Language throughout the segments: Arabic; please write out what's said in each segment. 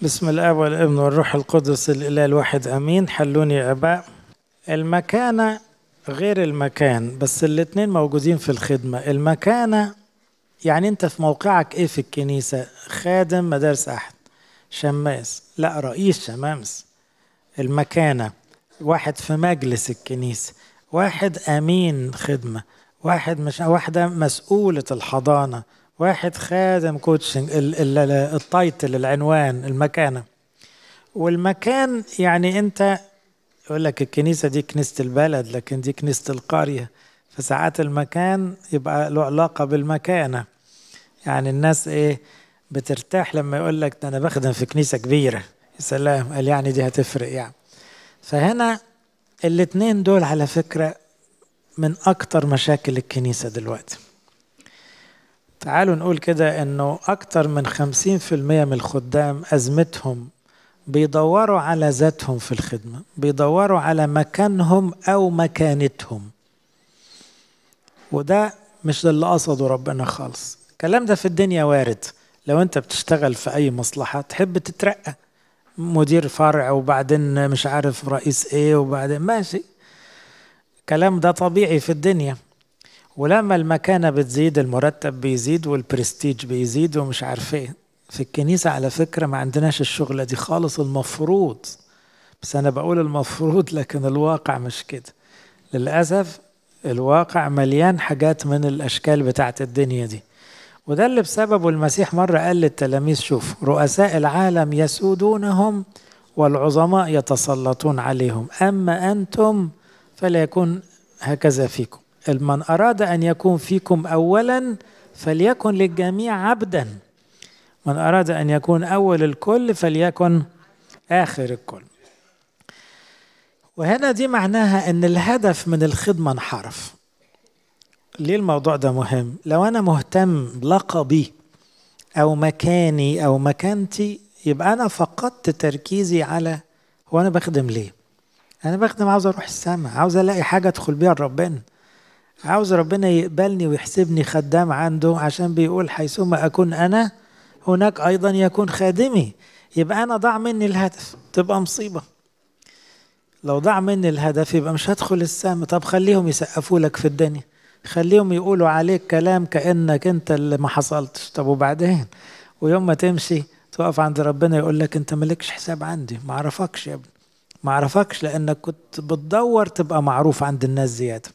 بسم الاب والابن والروح القدس الاله الواحد امين حلوني اباء المكانه غير المكان بس الاثنين موجودين في الخدمه المكانه يعني انت في موقعك ايه في الكنيسه خادم مدارس احد شماس لا رئيس شمامس المكانه واحد في مجلس الكنيسه واحد امين خدمه واحد مش واحده مسؤوله الحضانه واحد خادم كوتشنج التايتل العنوان المكانه والمكان يعني انت يقول لك الكنيسه دي كنيسه البلد لكن دي كنيسه القريه فساعات المكان يبقى له علاقه بالمكانه يعني الناس ايه بترتاح لما يقول لك ده انا بخدم في كنيسه كبيره يا سلام قال يعني دي هتفرق يعني فهنا الاثنين دول على فكره من اكتر مشاكل الكنيسه دلوقتي تعالوا نقول كده انه اكتر من 50% من الخدام ازمتهم بيدوروا على ذاتهم في الخدمة بيدوروا على مكانهم أو مكانتهم وده مش اللي قصده ربنا خالص الكلام ده في الدنيا وارد لو انت بتشتغل في أي مصلحة تحب تترقى مدير فرع وبعدين مش عارف رئيس ايه وبعدين ماشي الكلام ده طبيعي في الدنيا ولما المكانة بتزيد المرتب بيزيد والبرستيج بيزيد ومش عارف ايه في الكنيسة على فكرة ما عندناش الشغلة دي خالص المفروض بس أنا بقول المفروض لكن الواقع مش كده للأسف الواقع مليان حاجات من الأشكال بتاعت الدنيا دي وده اللي بسببه المسيح مرة قال للتلاميذ شوف رؤساء العالم يسودونهم والعظماء يتسلطون عليهم أما أنتم فلا يكون هكذا فيكم من أراد أن يكون فيكم أولا فليكن للجميع عبدا من أراد أن يكون أول الكل فليكن آخر الكل وهنا دي معناها أن الهدف من الخدمة انحرف ليه الموضوع ده مهم لو أنا مهتم بلقبي أو مكاني أو مكانتي يبقى أنا فقدت تركيزي على هو أنا بخدم ليه أنا بخدم عاوز أروح السماء عاوز ألاقي حاجة أدخل بيها لربنا عاوز ربنا يقبلني ويحسبني خدام عنده عشان بيقول حيثما أكون أنا هناك أيضا يكون خادمي يبقى أنا ضاع مني الهدف تبقى مصيبة لو ضاع مني الهدف يبقى مش هدخل السما طب خليهم يسقفوا لك في الدنيا خليهم يقولوا عليك كلام كأنك أنت اللي ما حصلتش طب وبعدين ويوم ما تمشي تقف عند ربنا يقول لك أنت مالكش حساب عندي ما أعرفكش يا ابني ما أعرفكش لأنك كنت بتدور تبقى معروف عند الناس زيادة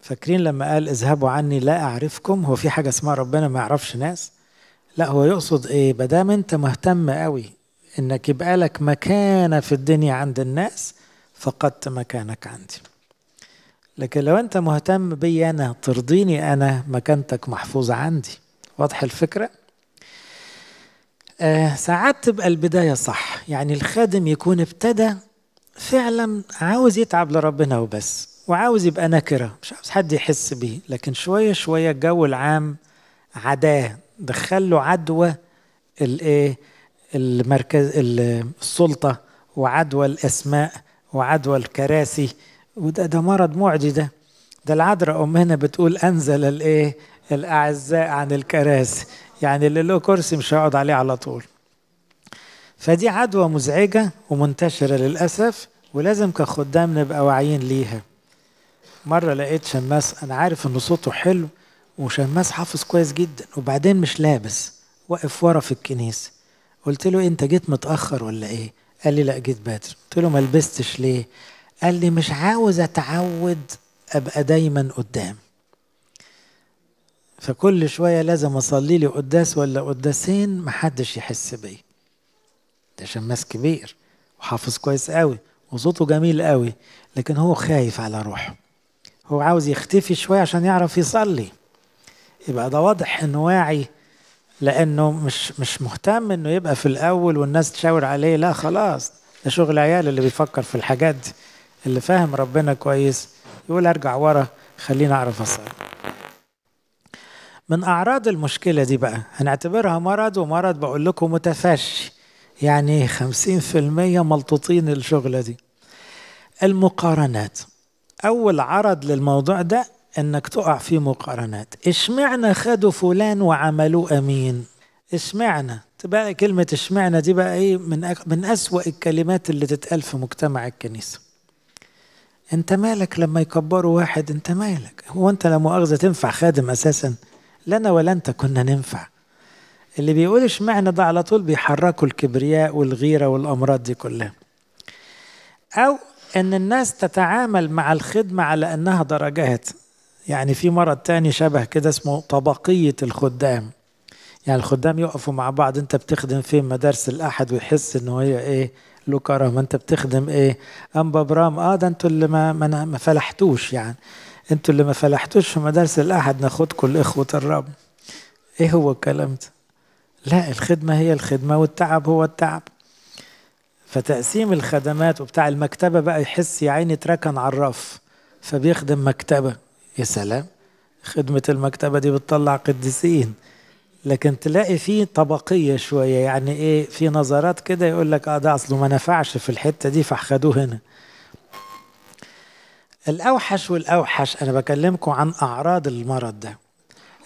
فاكرين لما قال اذهبوا عني لا اعرفكم هو في حاجه اسمها ربنا ما يعرفش ناس لا هو يقصد ايه ما دام انت مهتم قوي انك يبقى لك مكانه في الدنيا عند الناس فقدت مكانك عندي لكن لو انت مهتم بي انا ترضيني انا مكانتك محفوظه عندي واضح الفكره آه ساعات تبقى البدايه صح يعني الخادم يكون ابتدى فعلا عاوز يتعب لربنا وبس وعاوز يبقى نكرة مش عاوز حد يحس بيه لكن شوية شوية الجو العام عداه دخل له عدوى الايه المركز السلطة وعدوى الأسماء وعدوى الكراسي وده ده مرض معدي ده ده العذراء أمنا بتقول أنزل الإيه الأعزاء عن الكراسي يعني اللي له كرسي مش هيقعد عليه على طول فدي عدوى مزعجة ومنتشرة للأسف ولازم كخدام نبقى واعيين ليها مره لقيت شماس انا عارف ان صوته حلو وشماس حافظ كويس جدا وبعدين مش لابس واقف ورا في الكنيسه قلت له إيه، انت جيت متاخر ولا ايه قال لي لا جيت بدري قلت له ما لبستش ليه قال لي مش عاوز اتعود ابقى دايما قدام فكل شويه لازم اصلي لي قداس ولا قداسين محدش يحس بيا ده شماس كبير وحافظ كويس قوي وصوته جميل قوي لكن هو خايف على روحه هو عاوز يختفي شوية عشان يعرف يصلي يبقى ده واضح انه واعي لانه مش مش مهتم انه يبقى في الاول والناس تشاور عليه لا خلاص ده شغل عيال اللي بيفكر في الحاجات دي اللي فاهم ربنا كويس يقول ارجع ورا خليني اعرف اصلي من اعراض المشكله دي بقى هنعتبرها مرض ومرض بقول لكم متفشي يعني 50% ملطوطين الشغله دي المقارنات اول عرض للموضوع ده انك تقع في مقارنات اشمعنى خدوا فلان وعملوه امين اشمعنى تبقى كلمة اشمعنى دي بقى ايه من أك... من أسوأ الكلمات اللي تتقال في مجتمع الكنيسة. أنت مالك لما يكبروا واحد أنت مالك؟ هو أنت لا مؤاخذة تنفع خادم أساسا؟ لا أنا ولا أنت كنا ننفع. اللي بيقول اشمعنى ده على طول بيحركوا الكبرياء والغيرة والأمراض دي كلها. أو ان الناس تتعامل مع الخدمه على انها درجات يعني في مرض تاني شبه كده اسمه طبقيه الخدام يعني الخدام يقفوا مع بعض انت بتخدم فين مدارس الاحد ويحس ان هي ايه له كرامه انت بتخدم ايه ام برام اه ده انتوا اللي ما ما, ما فلحتوش يعني انتوا اللي ما فلحتوش في مدارس الاحد ناخدكم لاخوه الرب ايه هو الكلام ده لا الخدمه هي الخدمه والتعب هو التعب فتقسيم الخدمات وبتاع المكتبة بقى يحس يا عيني تركن على الرف فبيخدم مكتبة يا سلام خدمة المكتبة دي بتطلع قديسين لكن تلاقي في طبقية شوية يعني ايه في نظرات كده يقول لك اه ده اصله ما نفعش في الحتة دي فاخدوه هنا الأوحش والأوحش أنا بكلمكم عن أعراض المرض ده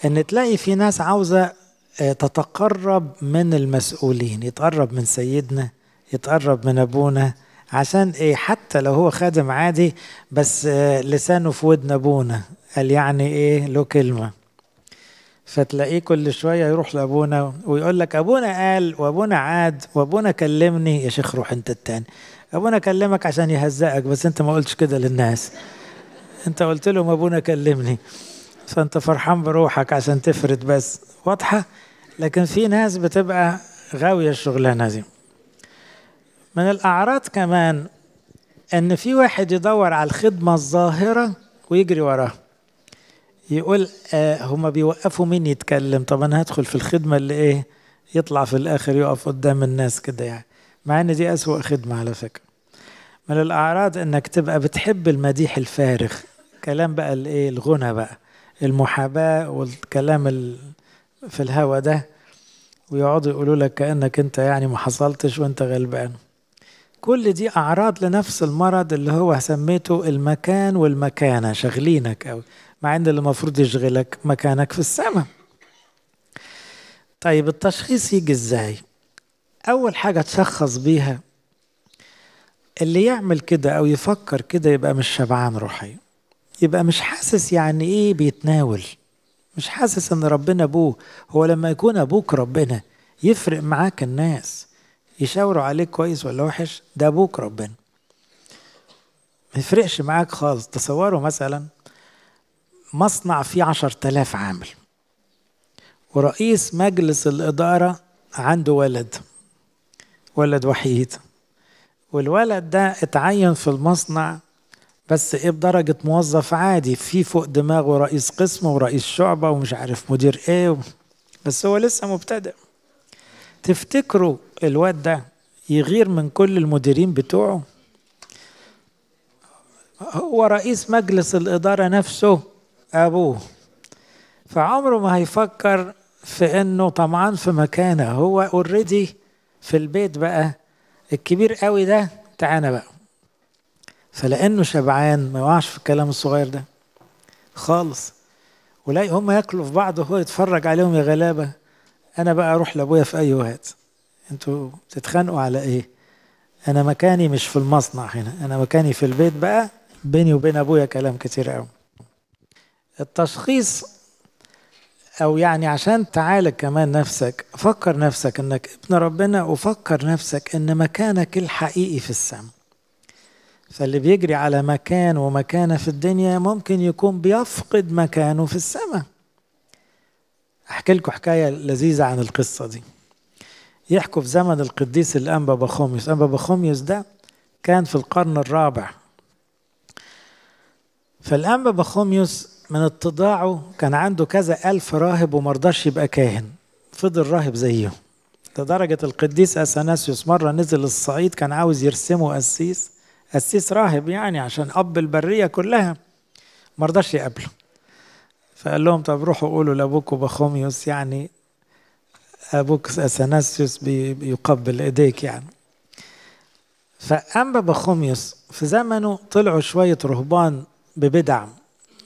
إن تلاقي في ناس عاوزة آه، تتقرب من المسؤولين يتقرب من سيدنا يتقرب من ابونا عشان ايه حتى لو هو خادم عادي بس آه، لسانه في ودن ابونا قال يعني ايه له كلمه فتلاقيه كل شويه يروح لابونا ويقول لك ابونا قال وابونا عاد وابونا كلمني يا شيخ روح انت التاني ابونا كلمك عشان يهزقك بس انت ما قلتش كده للناس انت قلت لهم ابونا كلمني فانت فرحان بروحك عشان تفرد بس واضحه لكن في ناس بتبقى غاويه الشغلانه دي من الأعراض كمان إن في واحد يدور على الخدمة الظاهرة ويجري وراها يقول آه هما بيوقفوا مين يتكلم طب أنا هدخل في الخدمة اللي إيه يطلع في الآخر يقف قدام الناس كده يعني مع إن دي أسوأ خدمة على فكرة من الأعراض إنك تبقى بتحب المديح الفارغ كلام بقى الإيه الغنى بقى المحاباة والكلام في الهوا ده ويقعدوا يقولوا لك كأنك أنت يعني ما حصلتش وأنت غلبان كل دي اعراض لنفس المرض اللي هو سميته المكان والمكانه شغلينك قوي مع ان اللي المفروض يشغلك مكانك في السماء طيب التشخيص يجي ازاي اول حاجه تشخص بيها اللي يعمل كده او يفكر كده يبقى مش شبعان روحي يبقى مش حاسس يعني ايه بيتناول مش حاسس ان ربنا ابوه هو لما يكون ابوك ربنا يفرق معاك الناس يشاوروا عليك كويس ولا وحش ده أبوك ربنا ما يفرقش معاك خالص تصوروا مثلا مصنع فيه عشر تلاف عامل ورئيس مجلس الإدارة عنده ولد ولد وحيد والولد ده اتعين في المصنع بس ايه بدرجة موظف عادي في فوق دماغه رئيس قسم ورئيس شعبة ومش عارف مدير ايه و... بس هو لسه مبتدئ تفتكروا الواد ده يغير من كل المديرين بتوعه هو رئيس مجلس الإدارة نفسه أبوه فعمره ما هيفكر في انه طمعان في مكانه هو اوريدي في البيت بقى الكبير قوي ده تعالى بقى فلانه شبعان ما يقعش في الكلام الصغير ده خالص ولاقي هم ياكلوا في بعض وهو يتفرج عليهم يا غلابه انا بقى اروح لابويا في اي وقت انتوا بتتخانقوا على ايه انا مكاني مش في المصنع هنا انا مكاني في البيت بقى بيني وبين ابويا كلام كتير قوي التشخيص او يعني عشان تعالج كمان نفسك فكر نفسك انك ابن ربنا وفكر نفسك ان مكانك الحقيقي في السماء فاللي بيجري على مكان ومكانه في الدنيا ممكن يكون بيفقد مكانه في السماء احكي لكم حكايه لذيذه عن القصه دي يحكوا في زمن القديس الانبا بخوميوس انبا بخوميوس ده كان في القرن الرابع فالانبا بخوميوس من اتضاعه كان عنده كذا ألف راهب ومرضاش يبقى كاهن فضل راهب زيهم لدرجة القديس أثناسيوس مرة نزل الصعيد كان عاوز يرسمه قسيس قسيس راهب يعني عشان أب البرية كلها مرضاش يقابله فقال لهم طب روحوا قولوا لابوك بخوميوس يعني ابوك اثناسيوس بيقبل ايديك يعني فاما بخوميوس في زمنه طلعوا شويه رهبان ببدع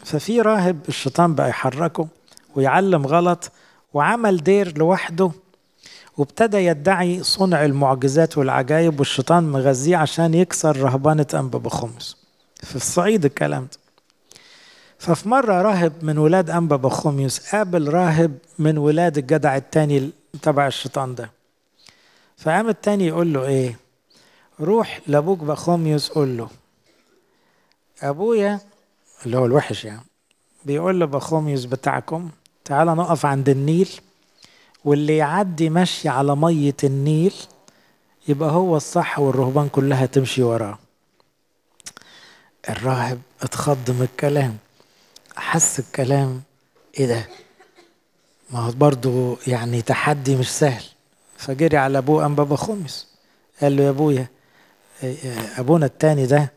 ففي راهب الشيطان بقى يحركه ويعلم غلط وعمل دير لوحده وابتدى يدعي صنع المعجزات والعجائب والشيطان مغذيه عشان يكسر رهبانه انبا بخمس في الصعيد الكلام ده ففي مرة راهب من ولاد أنبا بخوميوس قابل راهب من ولاد الجدع التاني تبع الشيطان ده فقام التاني يقول له إيه روح لأبوك بخوميوس قول له أبويا اللي هو الوحش يعني بيقول لبخوميوس بتاعكم تعالى نقف عند النيل واللي يعدي مشي على مية النيل يبقى هو الصح والرهبان كلها تمشي وراه الراهب اتخض من الكلام حس الكلام ايه ده ما هو برضه يعني تحدي مش سهل فجري على ابوه قام بابا خمس قال له يا ابويا ابونا الثاني ده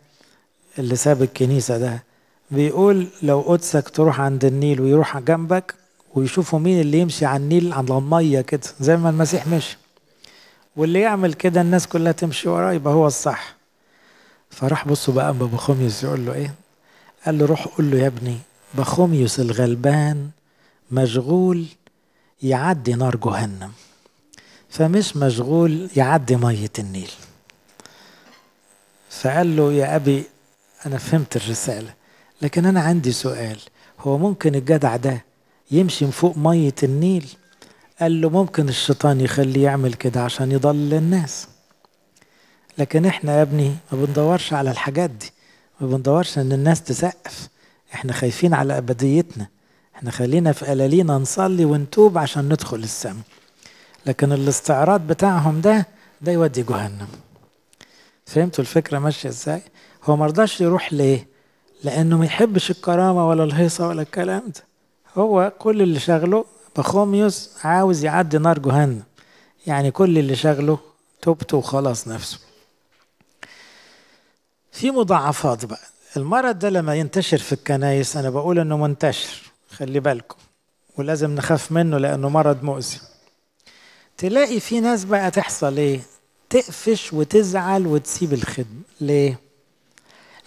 اللي ساب الكنيسه ده بيقول لو قدسك تروح عند النيل ويروح جنبك ويشوفوا مين اللي يمشي على النيل على الميه كده زي ما المسيح مشي واللي يعمل كده الناس كلها تمشي وراه يبقى هو الصح فراح بصوا بقى بابا خميس يقول له ايه قال له روح قول له يا ابني بخوميوس الغلبان مشغول يعدي نار جهنم فمش مشغول يعدي مية النيل فقال له يا أبي أنا فهمت الرسالة لكن أنا عندي سؤال هو ممكن الجدع ده يمشي من فوق مية النيل قال له ممكن الشيطان يخليه يعمل كده عشان يضل الناس لكن احنا يا ابني ما بندورش على الحاجات دي ما بندورش ان الناس تسقف احنا خايفين على ابديتنا احنا خلينا في قلالينا نصلي ونتوب عشان ندخل السماء لكن الاستعراض بتاعهم ده ده يودي جهنم فهمتوا الفكرة ماشية ازاي هو مرضاش يروح ليه لانه ما يحبش الكرامة ولا الهيصة ولا الكلام ده هو كل اللي شغله بخوميوس عاوز يعدي نار جهنم يعني كل اللي شغله توبته وخلاص نفسه في مضاعفات بقى المرض ده لما ينتشر في الكنايس أنا بقول إنه منتشر خلي بالكم ولازم نخاف منه لأنه مرض مؤذي تلاقي في ناس بقى تحصل إيه تقفش وتزعل وتسيب الخدمة ليه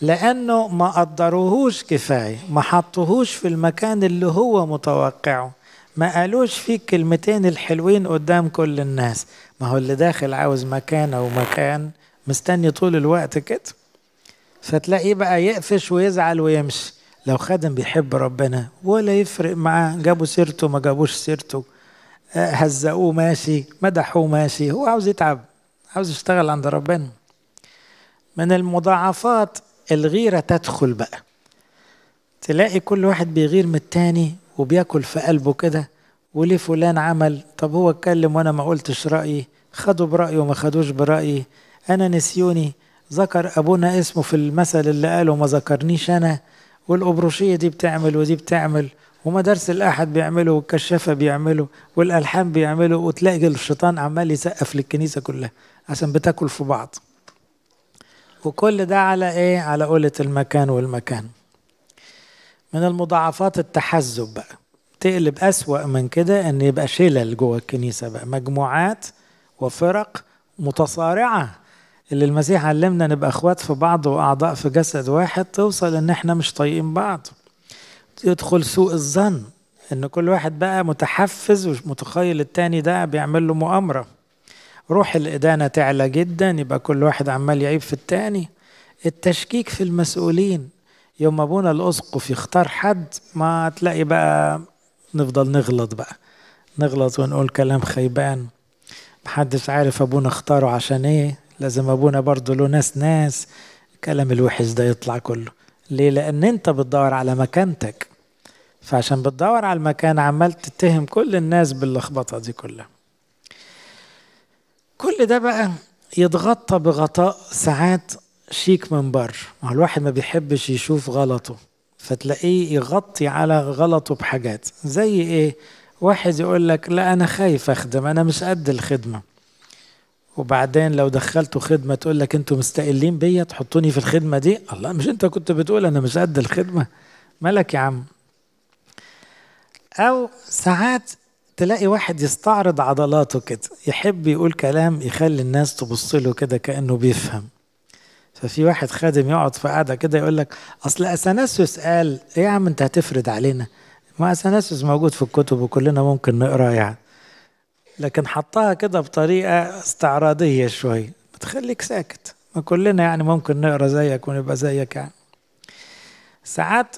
لأنه ما قدروهوش كفاية ما حطوهوش في المكان اللي هو متوقعه ما قالوش فيه الكلمتين الحلوين قدام كل الناس ما هو اللي داخل عاوز مكان أو مكان مستني طول الوقت كده فتلاقيه بقى يقفش ويزعل ويمشي لو خادم بيحب ربنا ولا يفرق معاه جابوا سيرته ما جابوش سيرته آه، هزقوه ماشي مدحوه ماشي هو عاوز يتعب عاوز يشتغل عند ربنا من المضاعفات الغيرة تدخل بقى تلاقي كل واحد بيغير من التاني وبياكل في قلبه كده وليه فلان عمل طب هو اتكلم وانا ما قلتش رأيي خدوا برأيه وما خدوش برأيي انا نسيوني ذكر أبونا اسمه في المثل اللي قاله ما ذكرنيش أنا والأبروشية دي بتعمل ودي بتعمل ومدارس الأحد بيعمله والكشافة بيعمله والألحام بيعمله وتلاقي الشيطان عمال يسقف للكنيسة كلها عشان بتاكل في بعض وكل ده على إيه؟ على قولة المكان والمكان من المضاعفات التحزب بقى تقلب أسوأ من كده أن يبقى شلل جوه الكنيسة بقى مجموعات وفرق متصارعة اللي المسيح علمنا نبقى اخوات في بعض واعضاء في جسد واحد توصل ان احنا مش طايقين بعض يدخل سوء الظن ان كل واحد بقى متحفز ومتخيل التاني ده بيعمل له مؤامره روح الادانه تعلى جدا يبقى كل واحد عمال يعيب في التاني التشكيك في المسؤولين يوم ابونا الاسقف يختار حد ما تلاقي بقى نفضل نغلط بقى نغلط ونقول كلام خيبان محدش عارف ابونا اختاره عشان ايه لازم ابونا برضه له ناس ناس الكلام الوحش ده يطلع كله ليه لان انت بتدور على مكانتك فعشان بتدور على المكان عمال تتهم كل الناس باللخبطه دي كلها كل ده بقى يتغطى بغطاء ساعات شيك من بر ما هو الواحد ما بيحبش يشوف غلطه فتلاقيه يغطي على غلطه بحاجات زي ايه واحد يقول لك لا انا خايف اخدم انا مش قد الخدمه وبعدين لو دخلتوا خدمه تقول لك انتوا مستقلين بيا تحطوني في الخدمه دي الله مش انت كنت بتقول انا مش قد الخدمه مالك يا عم او ساعات تلاقي واحد يستعرض عضلاته كده يحب يقول كلام يخلي الناس تبص له كده كانه بيفهم ففي واحد خادم يقعد في قعدة كده يقول لك اصل اثناسيوس قال ايه يا عم انت هتفرد علينا ما اثناسيوس موجود في الكتب وكلنا ممكن نقرا يعني لكن حطها كده بطريقة استعراضية شوية بتخليك ساكت ما كلنا يعني ممكن نقرا زيك ونبقى زيك يعني ساعات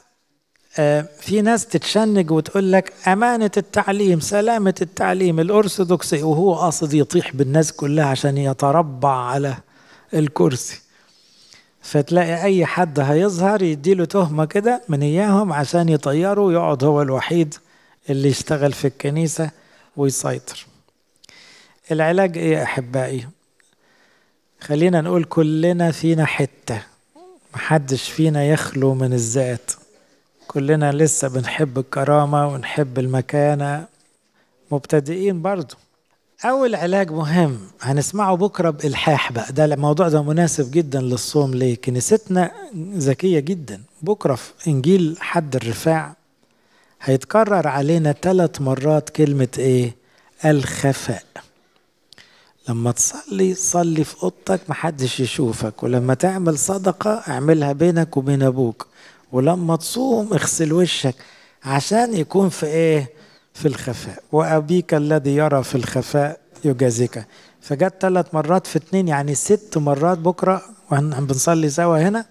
آه، في ناس تتشنج وتقول لك أمانة التعليم سلامة التعليم الأرثوذكسي وهو قاصد يطيح بالناس كلها عشان يتربع على الكرسي فتلاقي أي حد هيظهر يديله تهمة كده من إياهم عشان يطيروا ويقعد هو الوحيد اللي يشتغل في الكنيسة ويسيطر العلاج ايه احبائي خلينا نقول كلنا فينا حتة محدش فينا يخلو من الذات كلنا لسه بنحب الكرامة ونحب المكانة مبتدئين برضو أول علاج مهم هنسمعه بكرة بإلحاح بقى ده الموضوع ده مناسب جدا للصوم ليه كنيستنا ذكية جدا بكرة في إنجيل حد الرفاع هيتكرر علينا ثلاث مرات كلمة إيه الخفاء لما تصلي صلي في اوضتك محدش يشوفك ولما تعمل صدقة اعملها بينك وبين ابوك ولما تصوم اغسل وشك عشان يكون في ايه في الخفاء وابيك الذي يرى في الخفاء يجازيك فجت ثلاث مرات في اتنين يعني ست مرات بكرة بنصلي سوا هنا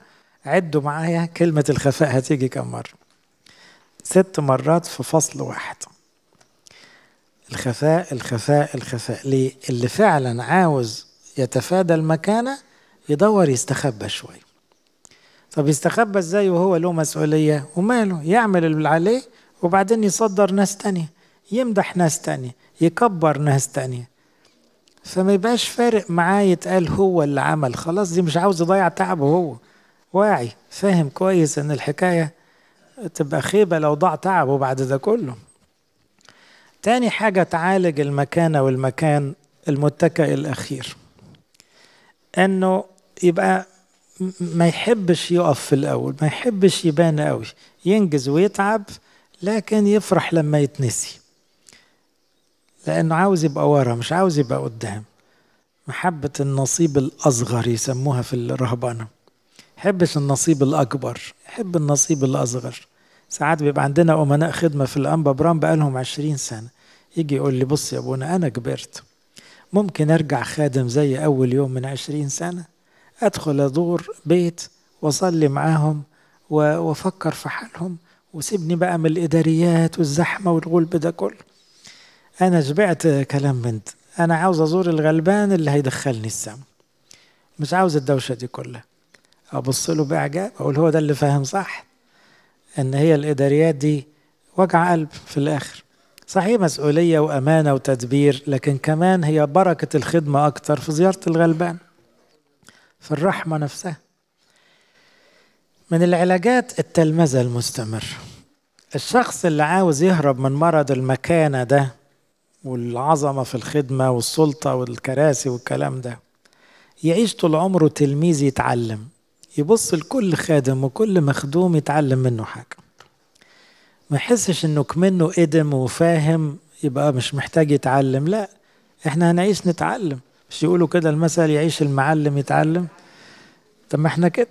عدوا معايا كلمة الخفاء هتيجي كم مرة ست مرات في فصل واحد الخفاء الخفاء الخفاء ليه اللي فعلا عاوز يتفادى المكانة يدور يستخبى شوي طب يستخبى ازاي وهو له مسؤولية وماله يعمل اللي عليه وبعدين يصدر ناس تانية يمدح ناس تانية يكبر ناس تانية فما يبقاش فارق معاه يتقال هو اللي عمل خلاص دي مش عاوز يضيع تعبه هو واعي فاهم كويس ان الحكاية تبقى خيبة لو ضاع تعبه بعد ده كله تاني حاجة تعالج المكانة والمكان المتكئ الأخير أنه يبقى ما يحبش يقف في الأول ما يحبش يبان قوي ينجز ويتعب لكن يفرح لما يتنسي لأنه عاوز يبقى ورا مش عاوز يبقى قدام محبة النصيب الأصغر يسموها في الرهبنة يحبش النصيب الأكبر يحب النصيب الأصغر ساعات بيبقى عندنا أمناء خدمة في الأنبا برام بقالهم عشرين سنة يجي يقول لي بص يا ابونا أنا كبرت ممكن أرجع خادم زي أول يوم من عشرين سنة أدخل أدور بيت وأصلي معاهم وأفكر في حالهم وسيبني بقى من الإداريات والزحمة والغلب ده كله أنا شبعت كلام بنت أنا عاوز أزور الغلبان اللي هيدخلني السما مش عاوز الدوشة دي كلها أبص له بإعجاب أقول هو ده اللي فاهم صح إن هي الإداريات دي وجع قلب في الآخر صحيح مسؤولية وأمانة وتدبير لكن كمان هي بركة الخدمة أكتر في زيارة الغلبان في الرحمة نفسها من العلاجات التلمذة المستمرة الشخص اللي عاوز يهرب من مرض المكانة ده والعظمة في الخدمة والسلطة والكراسي والكلام ده يعيش طول عمره تلميذ يتعلم يبص لكل خادم وكل مخدوم يتعلم منه حاجة ما يحسش انه كمنه قدم وفاهم يبقى مش محتاج يتعلم لا احنا هنعيش نتعلم مش يقولوا كده المثل يعيش المعلم يتعلم طب ما احنا كده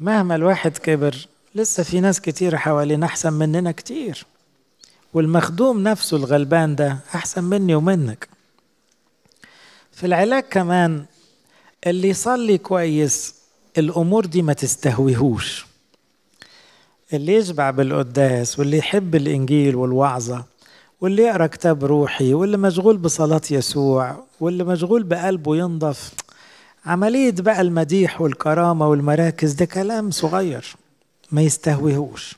مهما الواحد كبر لسه في ناس كتير حوالينا احسن مننا كتير والمخدوم نفسه الغلبان ده احسن مني ومنك في العلاج كمان اللي يصلي كويس الامور دي ما تستهويهوش اللي يشبع بالقداس واللي يحب الإنجيل والوعظة واللي يقرأ كتاب روحي واللي مشغول بصلاة يسوع واللي مشغول بقلبه ينضف عملية بقى المديح والكرامة والمراكز ده كلام صغير ما يستهويهوش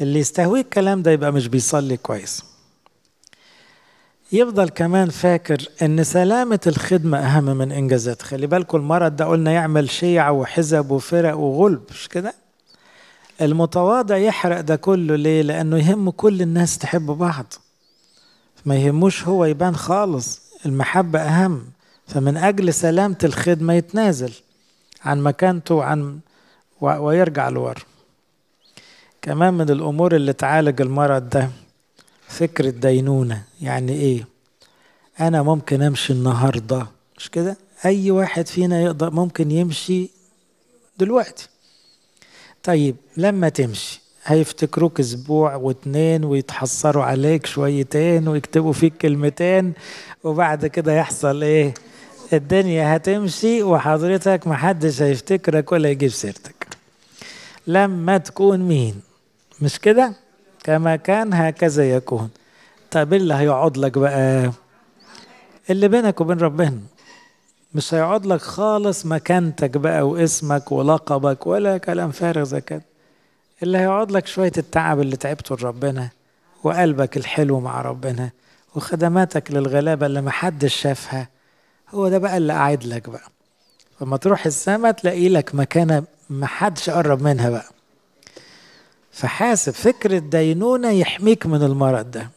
اللي يستهويه الكلام ده يبقى مش بيصلي كويس يفضل كمان فاكر ان سلامة الخدمة اهم من انجازات خلي بالكم المرض ده قلنا يعمل شيع وحزب وفرق وغلب مش كده المتواضع يحرق ده كله ليه لانه يهم كل الناس تحب بعض ما يهموش هو يبان خالص المحبة أهم فمن أجل سلامة الخدمة يتنازل عن مكانته وعن ويرجع لورا كمان من الأمور اللي تعالج المرض ده فكرة دينونة يعني إيه أنا ممكن أمشي النهاردة مش كده أي واحد فينا يقدر ممكن يمشي دلوقتي طيب لما تمشي هيفتكروك اسبوع واتنين ويتحسروا عليك شويتين ويكتبوا فيك كلمتين وبعد كده يحصل ايه الدنيا هتمشي وحضرتك محدش هيفتكرك ولا يجيب سيرتك لما تكون مين مش كده كما كان هكذا يكون طب إيه اللي هيقعد لك بقى اللي بينك وبين ربنا مش هيقعد لك خالص مكانتك بقى واسمك ولقبك ولا كلام فارغ زي كده اللي هيقعد لك شوية التعب اللي تعبته لربنا وقلبك الحلو مع ربنا وخدماتك للغلابة اللي محدش شافها هو ده بقى اللي قاعد لك بقى فما تروح السما تلاقي لك مكانة محدش قرب منها بقى فحاسب فكرة دينونة يحميك من المرض ده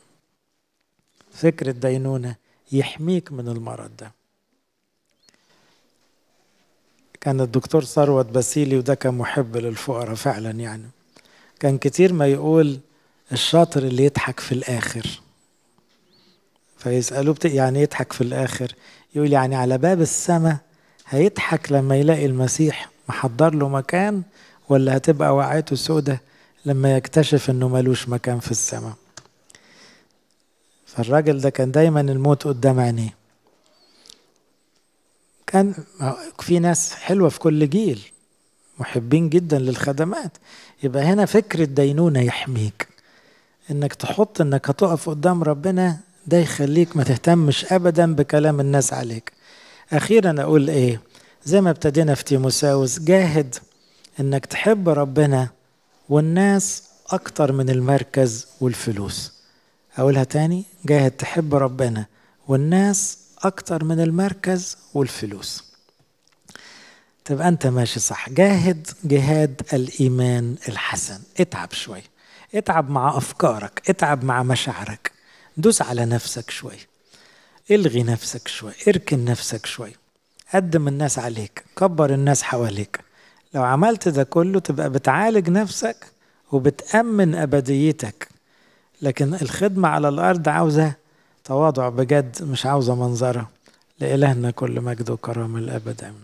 فكرة دينونة يحميك من المرض ده كان الدكتور ثروت باسيلي وده كان محب للفقراء فعلا يعني كان كتير ما يقول الشاطر اللي يضحك في الآخر فيسألوه يعني يضحك في الآخر يقول يعني على باب السماء هيضحك لما يلاقي المسيح محضر له مكان ولا هتبقى وقعته سودة لما يكتشف انه ملوش مكان في السماء فالراجل ده كان دايما الموت قدام عينيه الآن في ناس حلوة في كل جيل محبين جدا للخدمات يبقى هنا فكرة دينونة يحميك انك تحط انك هتقف قدام ربنا ده يخليك ما تهتمش ابدا بكلام الناس عليك اخيرا اقول ايه زي ما ابتدينا في تيموساوس جاهد انك تحب ربنا والناس اكتر من المركز والفلوس اقولها تاني جاهد تحب ربنا والناس أكتر من المركز والفلوس تبقى طيب، أنت ماشي صح جاهد جهاد الإيمان الحسن اتعب شوي اتعب مع أفكارك اتعب مع مشاعرك دوس على نفسك شوي الغي نفسك شوي اركن نفسك شوي قدم الناس عليك كبر الناس حواليك لو عملت ده كله تبقى بتعالج نفسك وبتأمن أبديتك لكن الخدمة على الأرض عاوزة تواضع بجد مش عاوزة منظرة لإلهنا كل مجد وكرامة الأبد آمين